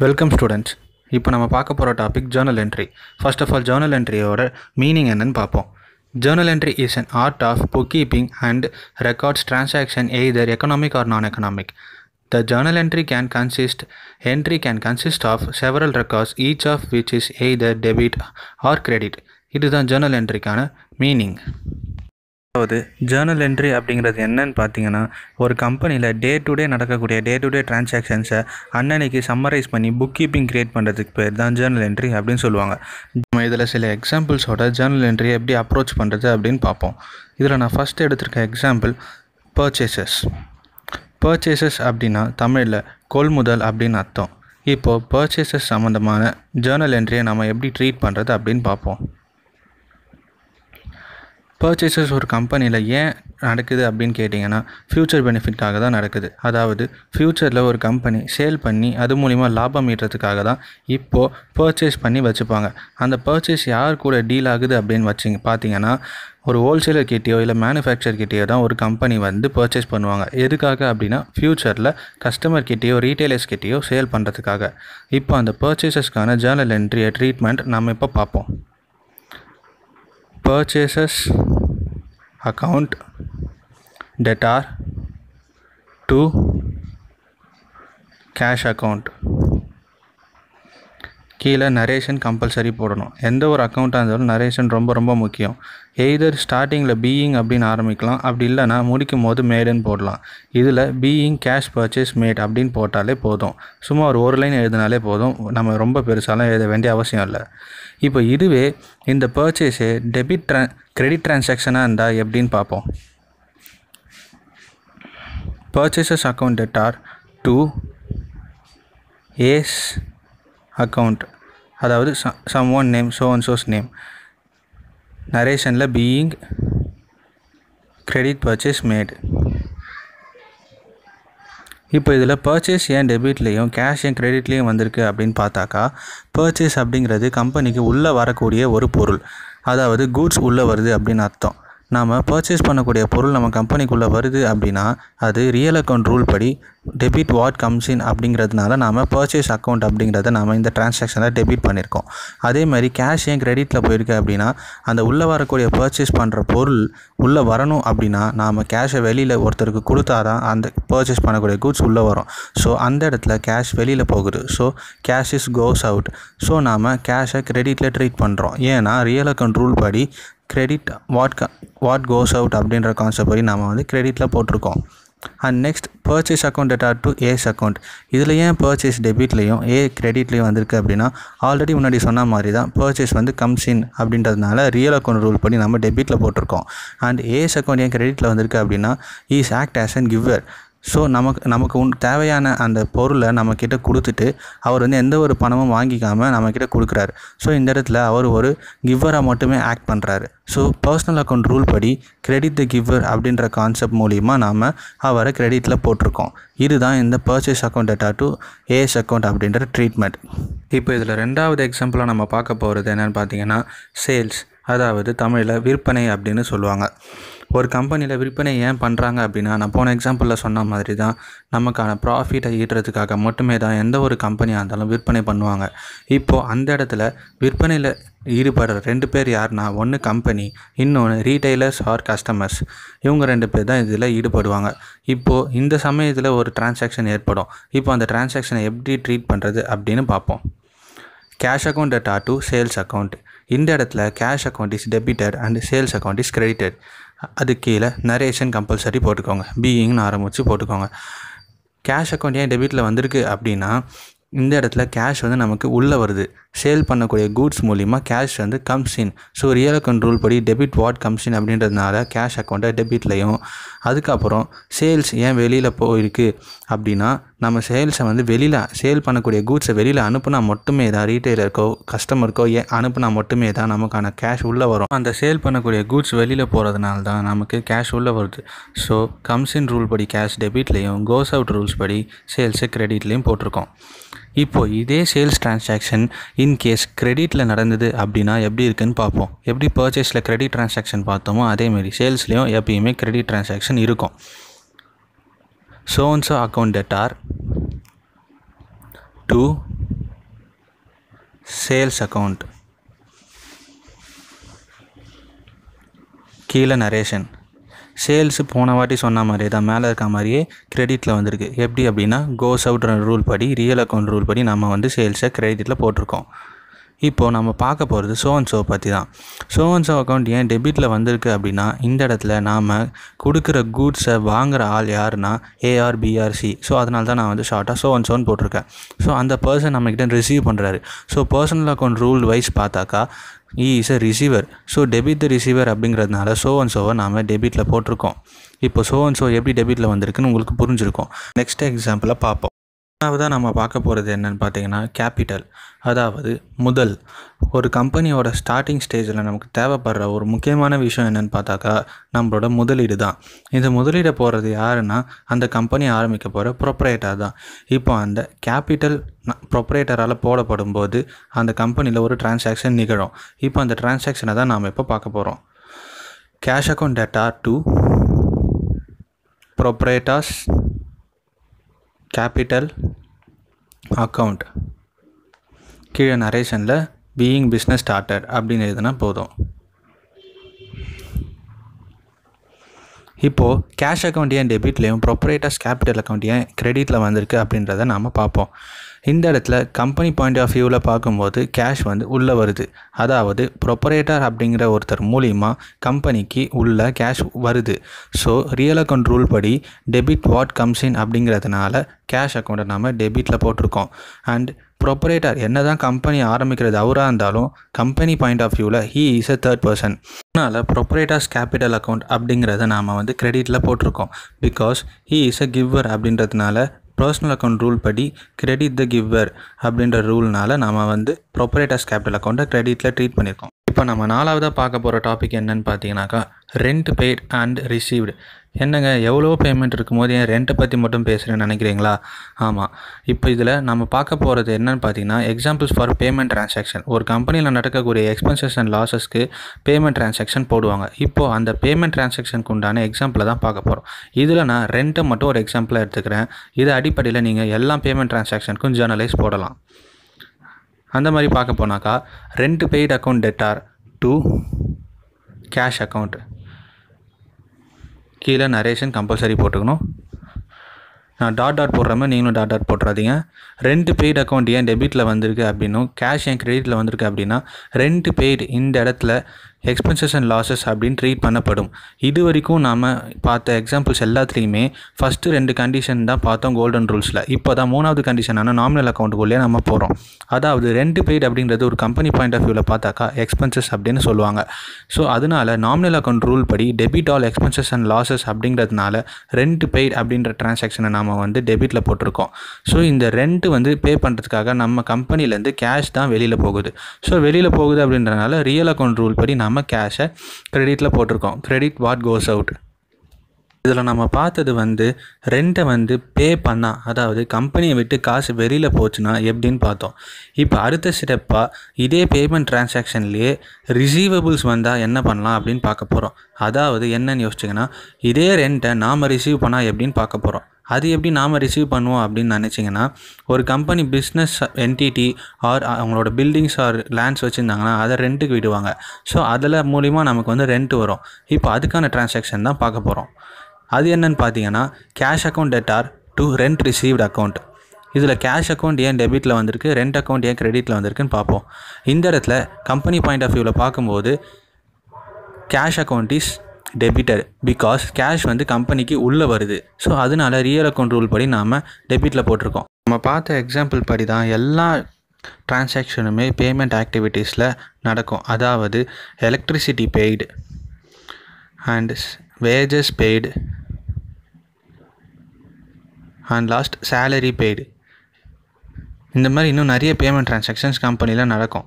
welcome students இப்போ நம்ம பார்க்க போகிற topic journal entry first of all journal என்ட்ரியோட மீனிங் என்னன்னு பார்ப்போம் journal entry is an art of bookkeeping and records transaction either economic or non economic journal entry can consist entry can consist of several records records of of is a either debit or credit இதுதான் journal என்ட்ரிக்கான meaning அதாவது journal entry அப்படிங்கிறது என்னன்னு பார்த்தீங்கன்னா ஒரு கம்பெனியில் day to day நடக்கக்கூடிய day to day டிரான்சாக்ஷன்ஸை அன்னன்னைக்கு சம்மரைஸ் பண்ணி புக் கீப்பிங் க்ரியேட் பண்ணுறதுக்கு பேர் தான் ஜேர்னல் என்ட்ரி அப்படின்னு சொல்லுவாங்க நம்ம இதில் சில எக்ஸாம்பிள்ஸோட ஜேர்னல் என்ட்ரி எப்படி அப்ரோச் பண்ணுறது அப்படின்னு பார்ப்போம் இதில் நான் ஃபஸ்ட் எடுத்திருக்க எக்ஸாம்பிள் பர்ச்சேசஸ் பர்ச்சேசஸ் அப்படின்னா தமிழில் கொள்முதல் அப்படின்னு அர்த்தம் இப்போது பர்ச்சேசஸ் சம்மந்தமான ஜேர்னல் என்ட்ரியை நம்ம எப்படி ட்ரீட் பண்ணுறது அப்படின்னு பார்ப்போம் பர்ச்சேசஸ் ஒரு கம்பெனியில் ஏன் நடக்குது அப்படின்னு கேட்டிங்கன்னா ஃப்யூச்சர் பெனிஃபிட்டாக தான் நடக்குது அதாவது ஃப்யூச்சரில் ஒரு கம்பெனி சேல் பண்ணி அது மூலிமா லாபம் ஈட்டுறதுக்காக தான் இப்போது பர்ச்சேஸ் பண்ணி வச்சுப்பாங்க அந்த பர்ச்சேஸ் யார் கூட டீல் ஆகுது அப்படின்னு வச்சிங்க பார்த்தீங்கன்னா ஒரு ஹோல்சேலர் கிட்டேயோ இல்லை மேனுஃபேக்சர் கிட்டேயோ தான் ஒரு கம்பெனி வந்து பர்ச்சேஸ் பண்ணுவாங்க எதுக்காக அப்படின்னா ஃப்யூச்சரில் கஸ்டமர் கிட்டேயோ ரீட்டைலர்ஸ் கிட்டேயோ சேல் பண்ணுறதுக்காக இப்போ அந்த பர்ச்சேசஸ்க்கான ஜேர்னல் என்ட்ரியை ட்ரீட்மெண்ட் நம்ம இப்போ பார்ப்போம் purchases account that are to cash account கீழே நரேஷன் கம்பல்சரி போடணும் எந்த ஒரு அக்கௌண்ட்டாக இருந்தாலும் நரேஷன் ரொம்ப ரொம்ப முக்கியம் எய்தர் ஸ்டார்டிங்கில் பீயிங் அப்படின்னு ஆரம்பிக்கலாம் அப்படி இல்லைனா முடிக்கும் போது மேடுன்னு போடலாம் இதில் பீயிங் கேஷ் பர்ச்சேஸ் மேட் அப்படின்னு போட்டாலே போதும் சும்மா ஒரு ஒரு லைன் எழுதினாலே போதும் நம்ம ரொம்ப பெருசாலாம் எழுத வேண்டிய அவசியம் இல்லை இப்போ இதுவே இந்த பர்ச்சேஸு டெபிட் ட்ரா கிரெடிட் ட்ரான்சாக்ஷனாக இருந்தால் எப்படின்னு பார்ப்போம் purchases account debtor to A's account அதாவது someone name so one சோஸ் நேம் நரேஷனில் பீயிங் கிரெடிட் பர்ச்சேஸ் மேடு இப்போ இதில் பர்ச்சேஸ் ஏன் டெபிட்லேயும் கேஷ் ஏன் கிரெடிட்லேயும் வந்திருக்கு அப்படின்னு பார்த்தாக்கா பர்ச்சேஸ் அப்படிங்கிறது கம்பெனிக்கு உள்ளே வரக்கூடிய ஒரு பொருள் அதாவது கூட்ஸ் உள்ளே வருது அப்படின்னு அர்த்தம் நாம் பர்ச்சேஸ் பண்ணக்கூடிய பொருள் நம்ம கம்பெனிக்குள்ளே வருது அப்படின்னா அது ரியல் அக்கௌண்ட் ரூல் படி டெபிட் வாட் கம்ஸ் இன் அப்படிங்கிறதுனால நாம் பர்ச்சேஸ் அக்கௌண்ட் அப்படிங்கிறத நாம் இந்த டிரான்சாக்ஷனில் டெபிட் பண்ணியிருக்கோம் அதே மாதிரி கேஷ் ஏன் கிரெடிட்டில் போயிருக்கு அப்படின்னா அந்த உள்ளே வரக்கூடிய பர்ச்சேஸ் பண்ணுற பொருள் உள்ளே வரணும் அப்படின்னா நாம் கேஷை வெளியில் ஒருத்தருக்கு கொடுத்தா தான் அந்த பர்ச்சேஸ் பண்ணக்கூடிய குட்ஸ் உள்ளே வரும் ஸோ அந்த இடத்துல கேஷ் வெளியில் போகுது so cash is goes out so நாம் கேஷை கிரெடிட்டில் ட்ரீட் பண்ணுறோம் ஏன்னா ரியல் அக்கௌண்ட் ரூல் படி credit what what goes out அப்படின்ற கான்செப்ட் படி நம்ம வந்து கிரெடிட்டில் போட்டிருக்கோம் and next purchase account or to A's account இதில் ஏன் பர்ச்சேஸ் டெபிட்லேயும் ஏ கிரெடிட்லேயும் வந்திருக்கு அப்படின்னா ஆல்ரெடி முன்னாடி சொன்ன மாதிரி தான் பர்ச்சேஸ் வந்து கம்ஸ் இன் அப்படின்றதுனால ரியல் அக்கௌண்ட் ரூல் பண்ணி நம்ம டெபிட்டில் போட்டிருக்கோம் அண்ட் ஏஸ் அக்கௌண்ட் ஏன் கிரெடிட்டில் வந்திருக்கு அப்படின்னா is act as and giver so நமக்கு நமக்கு உன் தேவையான அந்த பொருளை நம்மக்கிட்ட கொடுத்துட்டு அவர் வந்து எந்த ஒரு பணமும் வாங்கிக்காமல் நம்மக்கிட்ட கொடுக்குறாரு ஸோ இந்த இடத்துல அவர் ஒரு கிவ்வராக மட்டுமே ஆக்ட் பண்ணுறாரு ஸோ பர்சனல் அக்கௌண்ட் ரூல் படி கிரெடிட் த கிவ்வர் அப்படின்ற கான்செப்ட் மூலிமா நாம் அவரை கிரெடிட்டில் போட்டிருக்கோம் இதுதான் இந்த purchase account debtor to A's account அப்படின்ற ட்ரீட்மெண்ட் இப்போ இதில் ரெண்டாவது எக்ஸாம்பிளாக நம்ம பார்க்க போகிறது என்னென்னு பார்த்தீங்கன்னா சேல்ஸ் அதாவது தமிழில் விற்பனை அப்படின்னு சொல்லுவாங்க ஒரு கம்பெனியில் விற்பனை ஏன் பண்ணுறாங்க அப்படின்னா நான் போன எக்ஸாம்பிளில் சொன்ன மாதிரி தான் நமக்கான ப்ராஃபிட்டை ஈட்டுறதுக்காக மட்டுமே தான் எந்த ஒரு கம்பெனியாக இருந்தாலும் விற்பனை பண்ணுவாங்க இப்போது அந்த இடத்துல விற்பனையில் ஈடுபடுற ரெண்டு பேர் யாருன்னா ஒன்று கம்பெனி இன்னொன்று ரீட்டைலர்ஸ் ஆர் கஸ்டமர்ஸ் இவங்க ரெண்டு பேர் தான் இதில் ஈடுபடுவாங்க இப்போது இந்த சமயத்தில் ஒரு டிரான்சாக்ஷன் ஏற்படும் இப்போ அந்த டிரான்சாக்ஷனை எப்படி ட்ரீட் பண்ணுறது அப்படின்னு பார்ப்போம் cash account debtor to sales account இந்த இடத்துல cash account is debited and sales account is credited அது கீழே நரேஷன் கம்பல்சரி போட்டுக்கோங்க பீயிங்னு ஆரம்பித்து போட்டுக்கோங்க கேஷ் அக்கௌண்ட் ஏன் டெபிட்டில் வந்திருக்கு அப்படின்னா இந்த இடத்துல கேஷ் வந்து நமக்கு உள்ளே வருது சேல் பண்ணக்கூடிய கூட்ஸ் மூலிமா கேஷ் வந்து comes in so real account rule படி டெபிட் வாட் கம்ஸ் இன் அப்படின்றதுனால கேஷ் அக்கௌண்ட்டை டெபிட்லையும் அதுக்கப்புறம் சேல்ஸ் ஏன் வெளியில் போயிருக்கு அப்படின்னா நம்ம சேல்ஸை வந்து வெளியில் சேல் பண்ணக்கூடிய கூட்ஸை வெளியில் அனுப்புனா மட்டுமே தான் ரீட்டைலருக்கோ கஸ்டமருக்கோ ஏ அனுப்புனா மட்டுமே தான் நமக்கான கேஷ் உள்ளே வரும் அந்த சேல் பண்ணக்கூடிய கூட்ஸ் வெளியில் போகிறதுனால தான் நமக்கு கேஷ் உள்ளே வருது ஸோ கம்ஸ் இன் ரூல் படி கேஷ் டெபிட்லேயும் கோஸ் அவுட் ரூல்ஸ் படி சேல்ஸு கிரெடிட்லேயும் போட்டிருக்கோம் இப்போது இதே சேல்ஸ் டிரான்சாக்ஷன் இன்கேஸ் கிரெடிட்டில் நடந்தது அப்படின்னா எப்படி இருக்குன்னு பார்ப்போம் எப்படி பர்ச்சேஸில் கிரெடிட் டிரான்சாக்ஷன் பார்த்தோமோ அதேமாரி சேல்ஸ்லேயும் எப்பயுமே கிரெடிட் டிரான்சாக்ஷன் இருக்கும் சோன்ஸோ account debtor to sales account கீழே நரேஷன் சேல்ஸு போன வாட்டி சொன்ன மாதிரியே தான் மேலே இருக்க மாதிரியே கிரெடிட்டில் வந்திருக்கு எப்படி அப்படின்னா கோஸ் அவுட் ரூல் படி ரியல் அக்கௌண்ட் ரூல் படி நம்ம வந்து சேல்ஸை கிரெடிட்டில் போட்டிருக்கோம் இப்போது நம்ம பார்க்க போகிறது சோவன் பற்றி தான் சோவன் அக்கௌண்ட் ஏன் டெபிட்டில் வந்திருக்கு அப்படின்னா இந்த இடத்துல நாம் கொடுக்குற கூட்ஸை வாங்குகிற ஆள் யாருன்னா ஏஆர் பிஆர்சி ஸோ அதனால தான் நான் வந்து ஷார்ட்டாக சோவன் சோன்னு போட்டிருக்கேன் ஸோ அந்த பர்சன் நம்மக்கிட்ட ரிசீவ் பண்ணுறாரு so personal account rule wise பார்த்தாக்கா he is a receiver so debit the receiver அப்படிங்கிறதுனால ஷோ அண்ட் ஷோவை நாம் டெபிட்டில் போட்டிருக்கோம் இப்போ ஷோ அண்ட் ஷோ எப்படி டெபிட்டில் வந்திருக்குன்னு உங்களுக்கு புரிஞ்சிருக்கும் நெக்ஸ்ட் எக்ஸாம்பிளாக பார்ப்போம் மூணாவதாக நம்ம பார்க்க போகிறது என்னென்னு பார்த்தீங்கன்னா கேபிட்டல் அதாவது முதல் ஒரு கம்பெனியோட ஸ்டார்டிங் ஸ்டேஜில் நமக்கு தேவைப்படுற ஒரு முக்கியமான விஷயம் என்னென்னு பார்த்தாக்கா நம்மளோட முதலீடு தான் இந்த முதலீடு போகிறது யாருன்னா அந்த கம்பெனி ஆரம்பிக்க போகிற ப்ரொப்ரேட்டர் தான் இப்போ அந்த கேபிட்டல் ப்ரொப்ரேட்டரால் போடப்படும் போது அந்த கம்பெனியில் ஒரு டிரான்சாக்ஷன் நிகழும் இப்போ அந்த டிரான்சாக்ஷனை தான் நாம் இப்போ பார்க்க போகிறோம் cash account debtor to proprietor's capital account கீழே நரேஷனில் பீயிங் பிஸ்னஸ் ஸ்டார்டட் அப்படின்னு எழுதுனா போதும் இப்போது கேஷ் அக்கௌண்ட் ஏன் டெபிட்லேயும் ப்ரொப்ரேட்டர்ஸ் கேபிட்டல் அக்கௌண்ட் ஏன் கிரெடிட்டில் வந்திருக்கு அப்படின்றத நாம் பார்ப்போம் இந்த இடத்துல கம்பெனி பாயிண்ட் ஆஃப் வியூவில் பார்க்கும்போது கேஷ் வந்து உள்ளே வருது அதாவது ப்ரொப்பரேட்டர் அப்படிங்கிற ஒருத்தர் மூலிமா கம்பெனிக்கு உள்ள கேஷ் வருது ஸோ ரியல் அக்கௌண்ட் ரூல் படி டெபிட் வாட் கம்ஸ் இன் அப்படிங்கிறதுனால கேஷ் அக்கௌண்ட்டை நாம் டெபிட்டில் போட்டிருக்கோம் அண்ட் ப்ரொப்பரேட்டர் என்ன தான் கம்பெனி ஆரம்பிக்கிறது அவராக இருந்தாலும் கம்பெனி பாயிண்ட் ஆஃப் வியூவில் he is a third person அதனால் ப்ரொப்பரேட்டர்ஸ் கேபிட்டல் அக்கௌண்ட் அப்படிங்கிறத நாம் வந்து கிரெடிட்டில் போட்டிருக்கோம் because he is a giver அப்படின்றதுனால பர்சனல் அக்கௌண்ட் ரூல் படி கிரெடிட் த கிவ்வர் அப்படின்ற ரூல்னால் நாம் வந்து ப்ரொப்பரேட்டர்ஸ் கேபிட்டல் அக்கௌண்ட்டை கிரெடிட்டில் ட்ரீட் பண்ணியிருக்கோம் இப்போ நம்ம நாலாவதாக பார்க்க போகிற டாபிக் என்னன்னு பார்த்தீங்கன்னாக்கா ரெண்ட் பெய்ட் அண்ட் ரிசீவ்டு என்னங்க எவ்வளோ பேமெண்ட் இருக்கும்போது ஏன் ரெண்ட்டை பற்றி மட்டும் பேசுகிறேன்னு நினைக்கிறீங்களா ஆமாம் இப்போ இதில் நம்ம பார்க்க போகிறது என்னென்னு பார்த்தீங்கன்னா எக்ஸாம்பிள்ஸ் ஃபார் பேமெண்ட் ட்ரான்சாக்ஷன் ஒரு கம்பெனியில் நடக்கக்கூடிய எக்ஸ்பென்சஸ் அண்ட் லாஸஸ்க்கு பேமெண்ட் ட்ரான்சாக்ஷன் போடுவாங்க இப்போது அந்த பேமெண்ட் ட்ரான்சாக்ஷனுக்கு உண்டான எக்ஸாம்பிளை தான் பார்க்க போகிறோம் இதில் நான் ரெண்ட்டை மட்டும் ஒரு எக்ஸாம்பிளாக எடுத்துக்கிறேன் இது அடிப்படையில் நீங்கள் எல்லா பேமெண்ட் ட்ரான்சாக்ஷனுக்கும் ஜேர்னலைஸ் போடலாம் அந்த மாதிரி பார்க்க போனாக்கா rent paid account debtor to cash account கீழே நரேஷன் கம்பல்சரி போட்டுக்கணும் நான் டாட் டாட் போடுற மாதிரி நீங்களும் டாட் டாட் போட்டுறாதீங்க ரெண்டு பெய்டு அக்கௌண்ட் ஏன் டெபிட்டில் வந்திருக்கு அப்படின்னும் கேஷ் ஏன் கிரெடிட்டில் வந்திருக்கு அப்படின்னா ரெண்டு பெய்டு இந்த இடத்துல எக்ஸ்பென்சஸ் அண்ட் லாஸஸ் அப்படின்னு ட்ரீட் பண்ணப்படும் இது வரைக்கும் நாம் பார்த்த எக்ஸாம்பிள்ஸ் எல்லாத்துலேயுமே ஃபஸ்ட்டு ரெண்டு கண்டிஷன் தான் பார்த்தோம் கோல்டன் ரூல்ஸில் இப்போ தான் மூணாவது கண்டிஷனான நாமினல் அக்கௌண்ட்டுக்குள்ளே நம்ம போகிறோம் அதாவது ரெண்டு பெய்டு அப்படின்றது ஒரு கம்பெனி பாயிண்ட் ஆஃப் வியூவில் பார்த்தாக்கா எக்ஸ்பென்சஸ் அப்படின்னு சொல்லுவாங்க ஸோ அதனால் நாமினல் அக்கௌண்ட் ரூல் படி debit all expenses and losses அப்படிங்கிறதுனால ரெண்ட் பெய்ட் அப்படின்ற டிரான்சாக்ஷனை நாம் வந்து டெபிட்டில் போட்டிருக்கோம் ஸோ இந்த ரெண்ட் வந்து பே பண்ணுறதுக்காக நம்ம கம்பெனிலேருந்து கேஷ் தான் வெளியில் போகுது ஸோ வெளியில் போகுது அப்படின்றனால ரியல் அக்கௌண்ட் ரூல் படி நம்ம நம்ம கேஷை க்ரெடிட்டில் போட்டிருக்கோம் க்ரெடிட் வாட் கோஸ் அவுட் இதில் நம்ம பார்த்தது வந்து ரெண்டை வந்து பே பண்ணால் அதாவது கம்பெனியை விட்டு காசு வெளியில் போச்சுன்னா எப்படின்னு பார்த்தோம் இப்போ அடுத்த ஸ்டெப்பாக இதே பேமெண்ட் டிரான்சாக்ஷன்லேயே ரிசீவபிள்ஸ் வந்தால் என்ன பண்ணலாம் அப்படின்னு பார்க்க போகிறோம் அதாவது என்னன்னு யோசிச்சிங்கன்னா இதே ரெண்ட்டை நாம் ரிசீவ் பண்ணால் எப்படின்னு பார்க்க போகிறோம் அது எப்படி நாம் ரிசீவ் பண்ணுவோம் அப்படின்னு நினச்சிங்கன்னா ஒரு கம்பெனி பிஸ்னஸ் என்டிட்டி ஆர் அவங்களோட பில்டிங்ஸ் ஆர் லேண்ட்ஸ் வச்சுருந்தாங்கன்னா அதை ரெண்ட்டுக்கு விடுவாங்க ஸோ அதில் மூலிமா நமக்கு வந்து ரெண்ட் வரும் இப்போ அதுக்கான டிரான்சாக்ஷன் தான் பார்க்க போகிறோம் அது என்னன்னு பார்த்தீங்கன்னா cash account debtor to rent received account இதில் கேஷ் அக்கௌண்ட் ஏன் டெபிட்டில் வந்திருக்கு ரெண்ட் அக்கௌண்ட் ஏன் கிரெடிட்டில் வந்திருக்குன்னு பார்ப்போம் இந்த இடத்துல கம்பெனி பாயிண்ட் ஆஃப் வியூவில் பார்க்கும்போது cash account is debtor because cash வந்து கம்பெனிக்கு உள்ளே வருது ஸோ அதனால ரியல் அக்கௌண்ட் ரூல் படி நாம் டெபிட்டில் போட்டிருக்கோம் நம்ம பார்த்த எக்ஸாம்பிள் படி தான் எல்லா டிரான்சாக்ஷனுமே பேமெண்ட் ஆக்டிவிட்டீஸில் நடக்கும் அதாவது electricity paid and wages paid and last salary paid இந்த மாதிரி இன்னும் நிறைய பேமெண்ட் ட்ரான்சாக்ஷன்ஸ் கம்பெனியில் நடக்கும்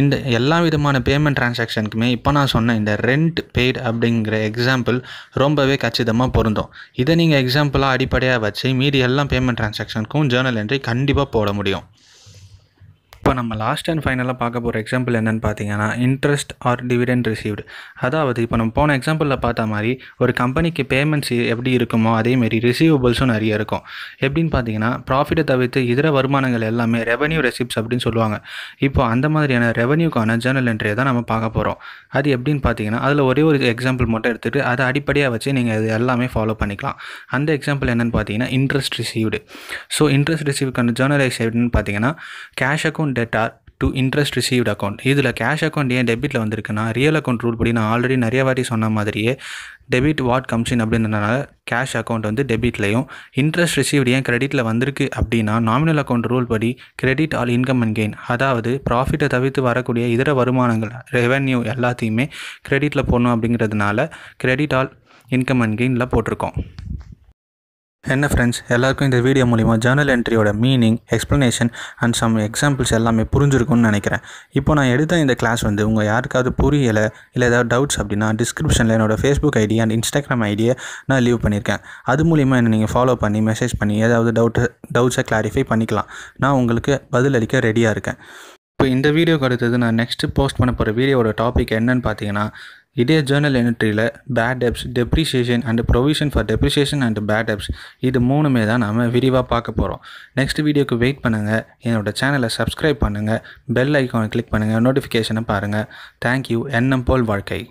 இந்த எல்லா விதமான பேமெண்ட் ட்ரான்சாக்ஷனுக்குமே இப்போ நான் சொன்ன இந்த ரெண்ட் பெய்டு அப்படிங்கிற எக்ஸாம்பிள் ரொம்பவே கச்சிதமாக பொருந்தும் இதை நீங்கள் எக்ஸாம்பிளாக அடிப்படையாக வச்சு மீதி எல்லா பேமெண்ட் ட்ரான்சாக்ஷனுக்கும் ஜேர்னல் என்ட்ரி கண்டிப்பாக போட முடியும் இப்போ நம்ம லாஸ்ட் அண்ட் ஃபைனலாக பார்க்க போகிற எக்ஸாம்பிள் என்னென்னு பார்த்தீங்கன்னா இன்ட்ரெஸ்ட் ஆர் டிவிடெண்ட் ரிசீவ்டு அதாவது இப்போ நம்ம போன எக்ஸாம்பிளில் பார்த்த மாதிரி ஒரு கம்பெனிக்கு பேமெண்ட்ஸ் எப்படி இருக்குமோ அதேமாரி ரிசீவபிள்ஸும் நிறைய இருக்கும் எப்படின்னு பார்த்தீங்கன்னா ப்ராஃபிட்டை தவிர்த்து இதர வருமானங்கள் எல்லாமே ரெவன்யூ ரெசிப்ட்ஸ் அப்படின்னு சொல்லுவாங்க இப்போ அந்த மாதிரியான ரெவன்யூக்கான ஜேர்னல் என்ட்ரியை தான் நம்ம பார்க்க போகிறோம் அது எப்படின்னு பார்த்தீங்கன்னா அதில் ஒரே ஒரு எக்ஸாம்பிள் மட்டும் எடுத்துகிட்டு அதை அடிப்படையாக வச்சு நீங்கள் இது எல்லாமே ஃபாலோ பண்ணிக்கலாம் அந்த எக்ஸாம்பிள் என்னென்னு பார்த்தீங்கன்னா இன்ட்ரெஸ்ட் ரிசீவ்டு ஸோ இன்ட்ரெஸ்ட் ரிசீவ்க்கான ஜேர்னலைஸ் எப்படின்னு பார்த்தீங்கன்னா cash account debt to interest received account இதில் கேஷ் அக்கௌண்ட் ஏன் டெபிட்டில் வந்திருக்குன்னா ரியல் அக்கௌண்ட் ரூல் படி நான் ஆல்ரெடி நிறைய வாட்டி சொன்ன மாதிரியே டெபிட் வாட் கம்ஷன் அப்படின்றதுனால கேஷ் அக்கௌண்ட் வந்து டெபிட்லையும் இன்ட்ரெஸ்ட் ரிசீவ்ட் ஏன் கிரெடிட்டில் வந்திருக்கு அப்படின்னா நாமினல் அக்கௌண்ட் ரூல் படி credit all income and gain அதாவது ப்ராஃபிட்டை தவிர்த்து வரக்கூடிய இதர வருமானங்கள் ரெவென்யூ எல்லாத்தையுமே கிரெடிட்டில் போடணும் அப்படிங்கிறதுனால கிரெடிட் ஆல் இன்கம் அண்ட் கெயினில் போட்டிருக்கோம் என்ன ஃப்ரெண்ட்ஸ் எல்லாருக்கும் இந்த வீடியோ மூலிமா ஜேர்னல் என்ட்ரியோட meaning explanation and some examples எல்லாமே புரிஞ்சிருக்கும்னு நினைக்கிறேன் இப்போ நான் எடுத்த இந்த கிளாஸ் வந்து உங்கள் யாருக்காவது புரியலை இல்லை ஏதாவது டவுட்ஸ் அப்படின்னா டிஸ்கிரிப்ஷனில் என்னோடய ஃபேஸ்புக் ஐடி அண்ட் இன்ஸ்டாகிராம் ஐடியை நான் லீவ் பண்ணியிருக்கேன் அது மூலிமா என்னை நீங்கள் ஃபாலோ பண்ணி மெசேஜ் பண்ணி ஏதாவது டவுட் டவுட்ஸை கிளாரிஃபை பண்ணிக்கலாம் நான் உங்களுக்கு பதிலளிக்க ரெடியாக இருக்கேன் இப்போ இந்த வீடியோக்கு அடுத்தது நான் நெக்ஸ்ட்டு போஸ்ட் பண்ண போகிற வீடியோவோட டாபிக் என்னன்னு பார்த்தீங்கன்னா இதே ஜேர்னல் என்ட்ரியில் bad debts depreciation and provision for depreciation and bad debts இது மூணுமே தான் நம்ம விரிவாக பார்க்க போகிறோம் நெக்ஸ்ட் வீடியோக்கு வெயிட் பண்ணுங்கள் என்னோடய சேனலை சப்ஸ்கிரைப் பண்ணுங்கள் பெல் ஐக்கானை கிளிக் பண்ணுங்கள் நோட்டிஃபிகேஷனை பாருங்கள் தேங்க்யூ எண்ணம் போல் வாழ்க்கை